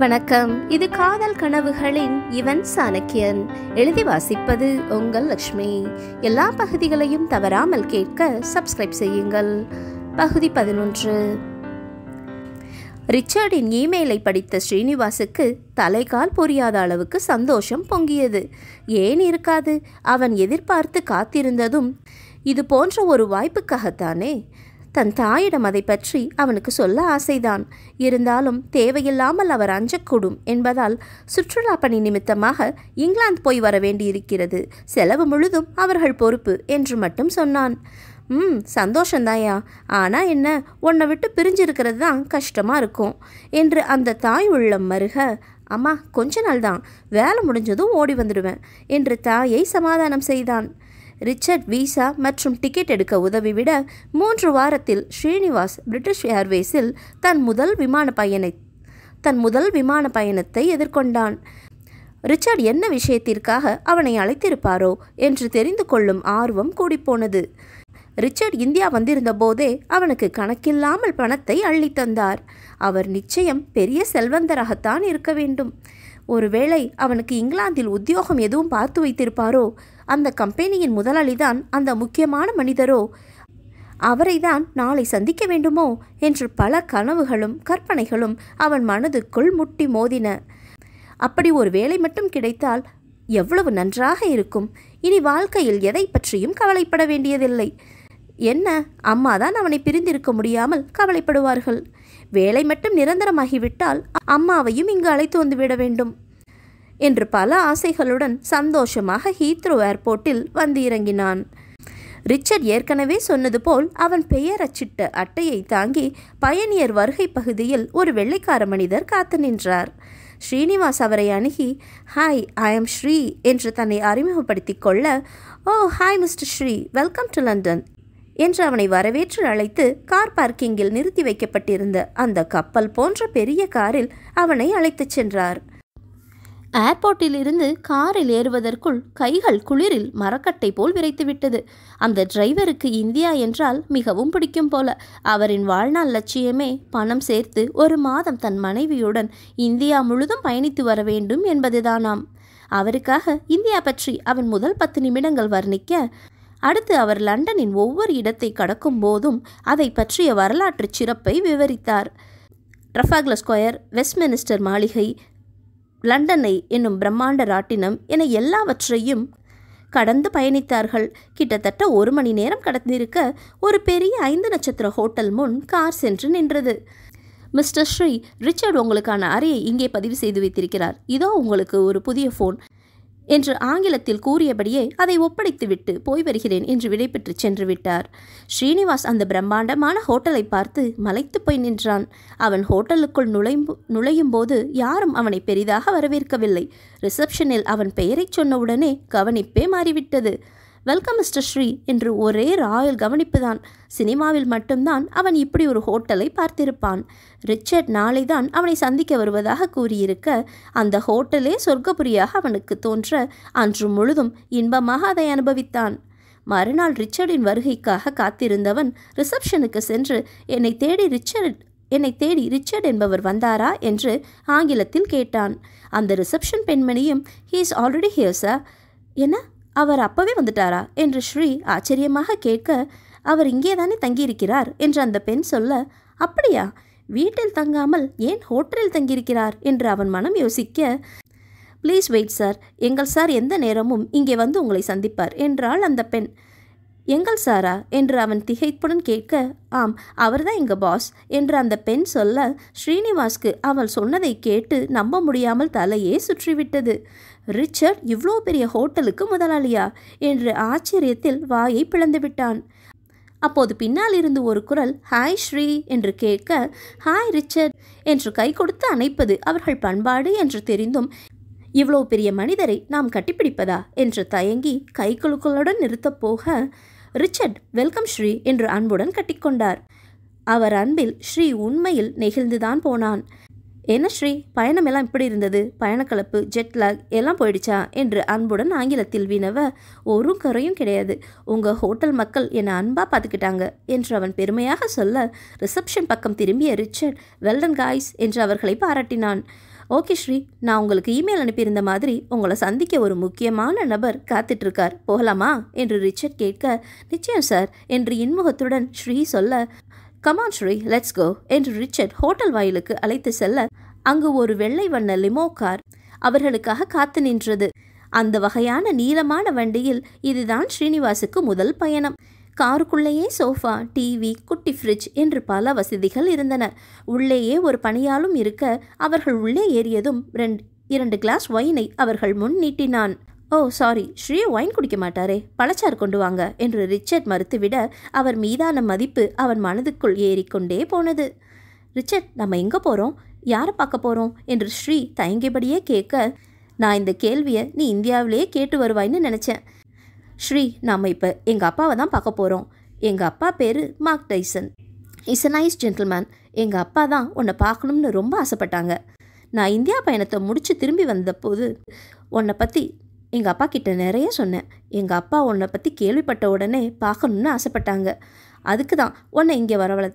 வணக்கம் இது காதல் கனவுகளின் இவன் சாணக்கியன் எழுதி வாசிப்பது உங்கள் லக்ஷ்மி எல்லா பகுதிகளையும் தவறாமல் கேட்க சப்ஸ்கிரைப் செய்யுங்கள் பகுதி பதினொன்று ரிச்சர்டின் இமெயிலை படித்த ஸ்ரீனிவாசுக்கு தலைகால் புரியாத அளவுக்கு சந்தோஷம் பொங்கியது ஏன் இருக்காது அவன் எதிர்பார்த்து காத்திருந்ததும் இது போன்ற ஒரு வாய்ப்புக்காகத்தானே தன் தாயிடம் அதை பற்றி அவனுக்கு சொல்ல ஆசைதான் இருந்தாலும் தேவையில்லாமல் அவர் அஞ்சக்கூடும் என்பதால் சுற்றுலா பணி நிமித்தமாக இங்கிலாந்து போய் வர வேண்டியிருக்கிறது செலவு முழுதும் அவர்கள் பொறுப்பு என்று மட்டும் சொன்னான் ம் சந்தோஷந்தாயா ஆனால் என்ன உன்னை விட்டு பிரிஞ்சிருக்கிறது தான் கஷ்டமாக இருக்கும் என்று அந்த தாய் உள்ளம் மருக அம்மா கொஞ்ச நாள் தான் வேலை முடிஞ்சதும் ஓடி வந்துடுவேன் என்று தாயை சமாதானம் செய்தான் ரிச்சர்ட் விசா மற்றும் டிக்கெட் எடுக்க உதவிவிட மூன்று வாரத்தில் ஸ்ரீனிவாஸ் பிரிட்டிஷ் ஏர்வேஸில் தன் முதல் விமான பயணை தன் முதல் விமான பயணத்தை எதிர்கொண்டான் ரிச்சர்ட் என்ன விஷயத்திற்காக அவனை அழைத்திருப்பாரோ என்று தெரிந்து கொள்ளும் ஆர்வம் கூடிப்போனது ரிச்சர்ட் இந்தியா வந்திருந்த போதே அவனுக்கு கணக்கில்லாமல் பணத்தை அள்ளித்தந்தார் அவர் நிச்சயம் பெரிய செல்வந்தராகத்தான் இருக்க வேண்டும் ஒருவேளை அவனுக்கு இங்கிலாந்தில் உத்தியோகம் எதுவும் பார்த்து வைத்திருப்பாரோ அந்த கம்பெனியின் முதலாளிதான் அந்த முக்கியமான மனிதரோ அவரைதான் நாளை சந்திக்க வேண்டுமோ என்று பல கனவுகளும் கற்பனைகளும் அவன் மனதுக்குள் முட்டி மோதின அப்படி ஒரு வேலை மட்டும் கிடைத்தால் எவ்வளவு நன்றாக இருக்கும் இனி வாழ்க்கையில் எதை பற்றியும் கவலைப்பட வேண்டியதில்லை என்ன அம்மாதான் அவனை பிரிந்திருக்க முடியாமல் கவலைப்படுவார்கள் வேலை மட்டும் நிரந்தரமாகிவிட்டால் அம்மாவையும் இங்கு அழைத்து வந்துவிட வேண்டும் என்று பல ஆசைகளுடன் சந்தோஷமாக ஹீத்ரோ ஏர்போர்ட்டில் வந்து இறங்கினான் ரிச்சர்ட் ஏற்கனவே சொன்னது போல் அவன் பெயர் அச்சிட்ட அட்டையை தாங்கி பயணியர் வருகை பகுதியில் ஒரு வெள்ளைக்கார மனிதர் காத்து நின்றார் ஸ்ரீனிவாஸ் அவரை அணுகி ஹாய் ஐ எம் ஸ்ரீ என்று தன்னை அறிமுகப்படுத்திக் கொள்ள oh hi mister Sri welcome to London என்று அவனை வரவேற்று அழைத்து கார் பார்க்கிங்கில் நிறுத்தி வைக்கப்பட்டிருந்த அந்த கப்பல் போன்ற பெரிய காரில் அவனை அழைத்துச் சென்றார் ஏர்போர்ட்டிலிருந்து காரில் ஏறுவதற்குள் கைகள் குளிரில் மரக்கட்டை போல் விரைத்துவிட்டது அந்த டிரைவருக்கு இந்தியா என்றால் மிகவும் பிடிக்கும் போல அவரின் வாழ்நாள் லட்சியமே பணம் சேர்த்து ஒரு மாதம் தன் மனைவியுடன் இந்தியா முழுதும் பயணித்து வர வேண்டும் என்பதுதானாம் அவருக்காக இந்தியா பற்றி அவன் முதல் பத்து நிமிடங்கள் வர்ணிக்க அடுத்து அவர் லண்டனின் ஒவ்வொரு இடத்தை கடக்கும் போதும் அதை பற்றிய வரலாற்று சிறப்பை விவரித்தார் ரஃபாக்ல ஸ்கொயர் வெஸ்ட்மினிஸ்டர் மாளிகை லண்டனை என்னும் பிரம்மாண்ட ராட்டினம் என எல்லாவற்றையும் கடந்து பயணித்தார்கள் கிட்டத்தட்ட ஒரு மணி நேரம் கடந்திருக்க ஒரு பெரிய ஐந்து நட்சத்திர ஹோட்டல் முன் கார் சென்று நின்றது மிஸ்டர் ஸ்ரீ ரிச்சர்ட் உங்களுக்கான அறையை இங்கே பதிவு செய்து வைத்திருக்கிறார் இதோ உங்களுக்கு ஒரு புதிய ஃபோன் என்று ஆங்கிலத்தில் கூறியபடியே அதை ஒப்படைத்துவிட்டு போய் வருகிறேன் என்று விடைபெற்று சென்று விட்டார் ஸ்ரீனிவாஸ் அந்த பிரம்மாண்டமான ஹோட்டலை பார்த்து மலைத்து போய் நின்றான் அவன் ஹோட்டலுக்குள் நுழையும் நுழையும் போது யாரும் அவனை பெரிதாக வரவேற்கவில்லை ரிசப்ஷனில் அவன் பெயரை சொன்னவுடனே கவனிப்பே மாறிவிட்டது வெல்கம் மிஸ்டர் ஸ்ரீ என்று ஒரே ராயல் கவனிப்பு தான் சினிமாவில் மட்டும்தான் அவன் இப்படி ஒரு ஹோட்டலை பார்த்திருப்பான் ரிச்சர்ட் நாளை தான் அவனை சந்திக்க வருவதாக கூறியிருக்க அந்த ஹோட்டலே சொர்க்கபுரியாக அவனுக்கு தோன்ற அன்று முழுதும் இன்பமாக அதை அனுபவித்தான் மறுநாள் ரிச்சர்டின் வருகைக்காக காத்திருந்தவன் ரிசப்ஷனுக்கு சென்று என்னை தேடி ரிச்சர்ட் என்னை தேடி ரிச்சர்ட் என்பவர் வந்தாரா என்று ஆங்கிலத்தில் கேட்டான் அந்த ரிசப்ஷன் பெண்மணியும் he is already here sir என்ன அவர் அப்பவே வந்துட்டாரா என்று ஸ்ரீ ஆச்சரியமாக கேட்க அவர் இங்கே தானே தங்கியிருக்கிறார் என்று அந்த பெண் சொல்ல அப்படியா வீட்டில் தங்காமல் ஏன் ஹோட்டலில் தங்கியிருக்கிறார் என்று அவன் மனம் யோசிக்க ப்ளீஸ் வெயிட் சார் எங்கள் சார் எந்த நேரமும் இங்கே வந்து உங்களை சந்திப்பார் என்றாள் அந்த பெண் எங்கள் சாரா என்று அவன் திகைப்புடன் கேட்க ஆம் அவர்தான் எங்கள் பாஸ் என்று அந்த பெண் சொல்ல ஸ்ரீனிவாஸ்க்கு அவள் சொன்னதை கேட்டு நம்ப முடியாமல் தலையே சுற்றிவிட்டது ரிச்சர்ட் இவ்வளோ பெரிய ஹோட்டலுக்கு முதலாளியா என்று ஆச்சரியத்தில் வாயை பிளந்து விட்டான் அப்போது பின்னால் இருந்து ஒரு குரல் ஹாய் ஸ்ரீ என்று கேட்க ஹாய் ரிச்சர்ட் என்று கை கொடுத்து அணைப்பது அவர்கள் பண்பாடு என்று தெரிந்தும் இவ்வளோ பெரிய மனிதரை நாம் கட்டிப்பிடிப்பதா என்று தயங்கி குழுக்களுடன் நிறுத்தப் போக ரிச்சர்ட் வெல்கம் ஸ்ரீ என்று அன்புடன் கட்டிக்கொண்டார் அவர் அன்பில் ஸ்ரீ உண்மையில் நெகிழ்ந்துதான் போனான் என்ன ஸ்ரீ பயணம் எல்லாம் இப்படி இருந்தது பயணக்கலப்பு ஜெட்லாக் எல்லாம் போயிடுச்சா என்று அன்புடன் ஆங்கிலத்தில் வினவ ஒரு குறையும் கிடையாது உங்கள் ஹோட்டல் மக்கள் என்னை அன்பாக பார்த்துக்கிட்டாங்க என்று அவன் பெருமையாக சொல்ல ரிசப்ஷன் பக்கம் திரும்பிய ரிச்சர்ட் வெல்டன் காய்ஸ் என்று அவர்களை பாராட்டினான் ஓகே ஸ்ரீ நான் உங்களுக்கு இமெயில் அனுப்பியிருந்த மாதிரி உங்களை சந்திக்க ஒரு முக்கியமான நபர் காத்துட்ருக்கார் போகலாமா என்று ரிச்சர்ட் கேட்க நிச்சயம் சார் என்று இன்முகத்துடன் ஸ்ரீ சொல்ல கமான் ஸ்ரீ லெட்ஸ் கோ என்று ரிச்சர்ட் ஹோட்டல் வாயிலுக்கு அழைத்து செல்ல அங்கு ஒரு வெள்ளை வண்ண லிமோ கார் அவர்களுக்காக காத்து நின்றது அந்த வகையான நீளமான வண்டியில் இதுதான் ஸ்ரீனிவாசுக்கு முதல் பயணம் காருக்குள்ளேயே சோஃபா டிவி குட்டி ஃப்ரிட்ஜ் என்று பல வசதிகள் இருந்தன உள்ளேயே ஒரு பணியாலும் இருக்க அவர்கள் உள்ளே ஏறியதும் ரெண்டு இரண்டு கிளாஸ் ஒயினை அவர்கள் முன் நீட்டினான் ஓ சாரி ஸ்ரீ ஒயின் குடிக்க மாட்டாரே பழச்சார் கொண்டு வாங்க என்று ரிச்சர்ட் மறுத்துவிட அவர் மீதான மதிப்பு அவன் மனதுக்குள் ஏறிக்கொண்டே போனது ரிச்சர்ட் நம்ம எங்கே போகிறோம் யாரை பார்க்க போகிறோம் என்று ஸ்ரீ தயங்கியபடியே கேட்க நான் இந்த கேள்வியை நீ இந்தியாவிலேயே கேட்டு வருவாய்ன்னு நினச்சேன் ஸ்ரீ நாம் இப்போ எங்கள் அப்பாவை தான் பார்க்க போகிறோம் எங்கள் அப்பா பேர் Mark Tyson is a nice gentleman எங்கள் அப்பா தான் உன்னை பார்க்கணும்னு ரொம்ப ஆசைப்பட்டாங்க நான் இந்தியா பயணத்தை முடித்து திரும்பி வந்தபோது உன்னை பற்றி எங்கள் அப்பா கிட்ட நிறைய சொன்னேன் எங்கள் அப்பா உன்னை பற்றி கேள்விப்பட்ட உடனே பார்க்கணுன்னு ஆசைப்பட்டாங்க அதுக்கு தான் உன்னை இங்கே வரவழை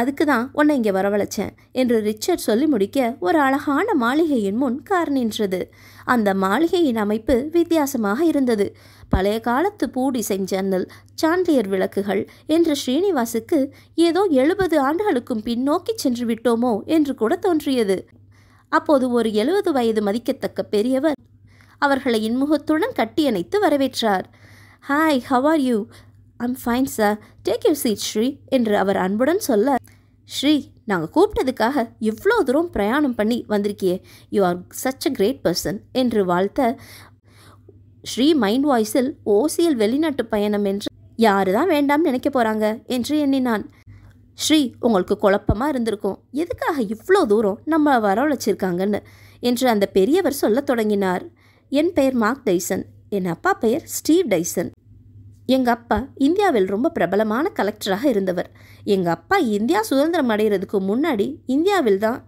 அதுக்கு தான் உன்னை இங்கே வரவழைச்சேன் என்று ரிச்சர்ட் சொல்லி முடிக்க ஒரு அழகான மாளிகையின் முன் கார் நின்றது அந்த மாளிகையின் அமைப்பு வித்தியாசமாக இருந்தது பழைய காலத்து பூடி செஞ்சன்னல் சாண்டியர் விளக்குகள் என்று ஸ்ரீனிவாசுக்கு ஏதோ எழுபது ஆண்டுகளுக்கும் பின்னோக்கி சென்று விட்டோமோ என்று கூட தோன்றியது அப்போது ஒரு எழுபது வயது மதிக்கத்தக்க பெரியவர் அவர்களை இன்முகத்துடன் கட்டியணைத்து வரவேற்றார் hi how are you I'm fine sir take you seat Sri என்று அவர் அன்புடன் சொல்ல ஸ்ரீ நாங்கள் கூப்பிட்டதுக்காக இவ்வளோ தூரம் பிரயாணம் பண்ணி வந்திருக்கியே you are such a great person என்று வாழ்த்த ஸ்ரீ மைண்ட் வாய்ஸில் ஓசியல் வெளிநாட்டு பயணம் என்று யாரு தான் வேண்டாம்னு நினைக்க போகிறாங்க என்று எண்ணினான் ஸ்ரீ உங்களுக்கு குழப்பமாக இருந்திருக்கும் எதுக்காக இவ்வளோ தூரம் நம்ம வரவழைச்சிருக்காங்கன்னு என்று அந்த பெரியவர் சொல்ல தொடங்கினார் என் பெயர் மார்க் டைசன் என் அப்பா பெயர் ஸ்டீவ் டைசன் எங்கள் அப்பா இந்தியாவில் ரொம்ப பிரபலமான கலெக்டராக இருந்தவர் எங்கள் அப்பா இந்தியா சுதந்திரம் அடைகிறதுக்கு முன்னாடி இந்தியாவில் தான்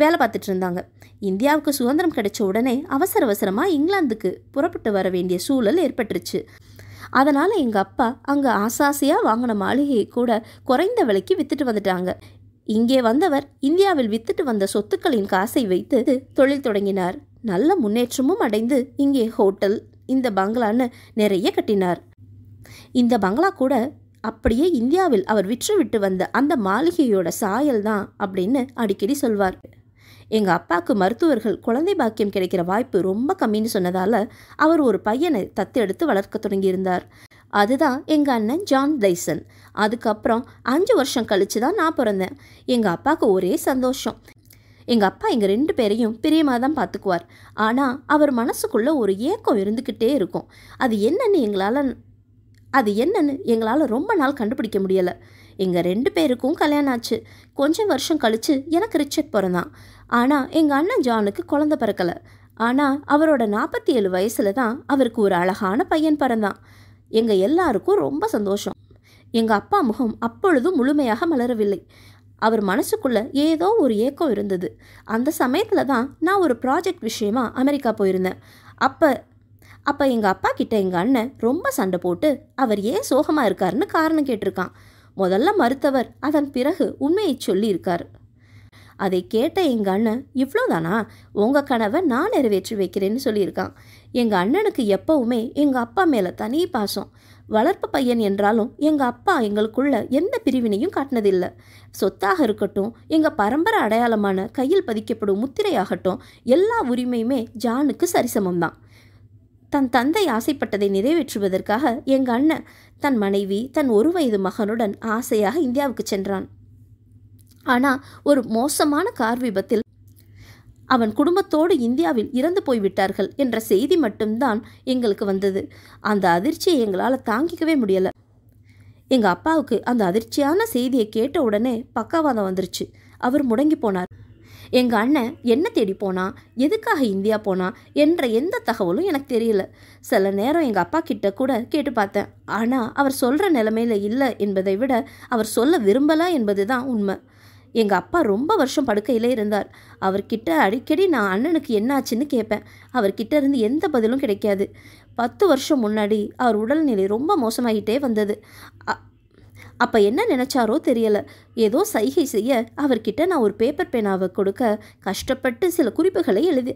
வேலை பார்த்துட்டு இருந்தாங்க இந்தியாவுக்கு சுதந்திரம் கிடைச்ச உடனே அவசர அவசரமாக இங்கிலாந்துக்கு புறப்பட்டு வர வேண்டிய சூழல் ஏற்பட்டுருச்சு அதனால் எங்கள் அப்பா அங்கே ஆசாசையாக வாங்கின மாளிகையை கூட குறைந்த விலைக்கு விற்றுட்டு வந்துட்டாங்க இங்கே வந்தவர் இந்தியாவில் வித்துட்டு வந்த சொத்துக்களின் காசை வைத்து தொழில் தொடங்கினார் நல்ல முன்னேற்றமும் அடைந்து இங்கே ஹோட்டல் இந்த பங்களான்னு நிறைய கட்டினார் இந்த பங்களா கூட அப்படியே இந்தியாவில் அவர் விற்றுவிட்டு வந்த அந்த மாளிகையோட சாயல் தான் அப்படின்னு அடிக்கடி சொல்வார் எங்கள் அப்பாவுக்கு மருத்துவர்கள் குழந்தை பாக்கியம் கிடைக்கிற வாய்ப்பு ரொம்ப கம்மின்னு சொன்னதால் அவர் ஒரு பையனை தத்தெடுத்து வளர்க்க தொடங்கியிருந்தார் அதுதான் எங்கள் அண்ணன் ஜான் தைசன் அதுக்கப்புறம் அஞ்சு வருஷம் கழித்து தான் நான் பிறந்தேன் எங்கள் அப்பாவுக்கு ஒரே சந்தோஷம் எங்கள் அப்பா எங்கள் ரெண்டு பேரையும் பிரியமாக தான் பார்த்துக்குவார் ஆனால் அவர் மனசுக்குள்ளே ஒரு ஏக்கம் இருந்துக்கிட்டே இருக்கும் அது என்னன்னு எங்களால் அது என்னன்னு எங்களால் ரொம்ப நாள் கண்டுபிடிக்க முடியலை எங்கள் ரெண்டு பேருக்கும் கல்யாணம் ஆச்சு கொஞ்சம் வருஷம் கழித்து எனக்கு ரிச்சர்ட் பிறந்தான் ஆனால் எங்கள் அண்ணன் ஜானுக்கு குழந்த பிறக்கலை ஆனால் அவரோட நாற்பத்தி ஏழு வயசில் தான் அவருக்கு ஒரு அழகான பையன் பிறந்தான் எங்கள் எல்லாருக்கும் ரொம்ப சந்தோஷம் எங்கள் அப்பா முகம் அப்பொழுதும் முழுமையாக மலரவில்லை அவர் மனசுக்குள்ளே ஏதோ ஒரு ஏக்கம் இருந்தது அந்த சமயத்தில் தான் நான் ஒரு ப்ராஜெக்ட் விஷயமா அமெரிக்கா போயிருந்தேன் அப்போ அப்போ எங்கள் அப்பா கிட்ட எங்கள் அண்ணன் ரொம்ப சண்டை போட்டு அவர் ஏன் சோகமாக இருக்காருன்னு காரணம் கேட்டிருக்கான் முதல்ல மறுத்தவர் அதன் பிறகு உண்மையை சொல்லியிருக்கார் அதை கேட்ட எங்கள் அண்ணன் இவ்வளோதானா உங்கள் கனவை நான் நிறைவேற்றி வைக்கிறேன்னு சொல்லியிருக்கான் எங்கள் அண்ணனுக்கு எப்பவுமே எங்கள் அப்பா மேலே தனி பாசம் வளர்ப்பு பையன் என்றாலும் எங்கள் அப்பா எங்களுக்குள்ள எந்த பிரிவினையும் காட்டினதில்லை சொத்தாக இருக்கட்டும் எங்கள் பரம்பரை அடையாளமான கையில் பதிக்கப்படும் முத்திரையாகட்டும் எல்லா உரிமையுமே ஜானுக்கு சரிசமம் தான் தன் தந்தை ஆசைப்பட்டதை நிறைவேற்றுவதற்காக எங்கள் அண்ணன் தன் மனைவி தன் ஒரு வயது மகனுடன் ஆசையாக இந்தியாவுக்கு சென்றான் ஆனால் ஒரு மோசமான கார் விபத்தில் அவன் குடும்பத்தோடு இந்தியாவில் இறந்து போய்விட்டார்கள் என்ற செய்தி மட்டும்தான் எங்களுக்கு வந்தது அந்த அதிர்ச்சியை எங்களால் தாங்கிக்கவே முடியலை எங்கள் அப்பாவுக்கு அந்த அதிர்ச்சியான செய்தியை கேட்ட உடனே பக்கவாதம் வந்துருச்சு அவர் முடங்கி போனார் எங்கள் அண்ணன் என்ன தேடி போனா எதுக்காக இந்தியா போனா என்ற எந்த தகவலும் எனக்கு தெரியல சில நேரம் எங்கள் அப்பா கிட்ட கூட கேட்டு பார்த்தேன் ஆனால் அவர் சொல்கிற நிலைமையில் இல்லை என்பதை விட அவர் சொல்ல விரும்பலாம் என்பது தான் உண்மை எங்கள் அப்பா ரொம்ப வருஷம் படுக்கையில் இருந்தார் அவர்கிட்ட அடிக்கடி நான் அண்ணனுக்கு என்னாச்சுன்னு கேட்பேன் அவர்கிட்ட இருந்து எந்த பதிலும் கிடைக்காது பத்து வருஷம் முன்னாடி அவர் உடல்நிலை ரொம்ப மோசமாகிட்டே வந்தது அப்போ என்ன நினச்சாரோ தெரியலை ஏதோ சைகை செய்ய அவர்கிட்ட நான் ஒரு பேப்பர் பேனாவை கொடுக்க கஷ்டப்பட்டு சில குறிப்புகளை எழுதி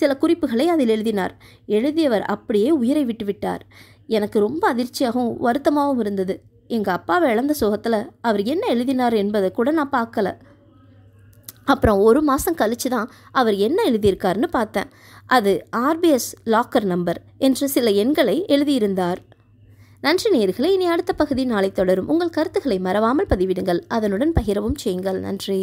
சில குறிப்புகளை அதில் எழுதினார் எழுதியவர் அப்படியே உயிரை விட்டு விட்டார் எனக்கு ரொம்ப அதிர்ச்சியாகவும் வருத்தமாகவும் இருந்தது எங்கள் அப்பாவை இழந்த சுகத்தில் அவர் என்ன எழுதினார் என்பதை கூட நான் பார்க்கல அப்புறம் ஒரு மாதம் கழித்து தான் அவர் என்ன எழுதியிருக்காருன்னு பார்த்தேன் அது ஆர்பிஎஸ் லாக்கர் நம்பர் என்று சில எண்களை எழுதியிருந்தார் நன்றி நேர்களை இனி அடுத்த பகுதி நாளை தொடரும் உங்கள் கருத்துக்களை மறவாமல் பதிவிடுங்கள் அதனுடன் பகிரவும் செய்யுங்கள் நன்றி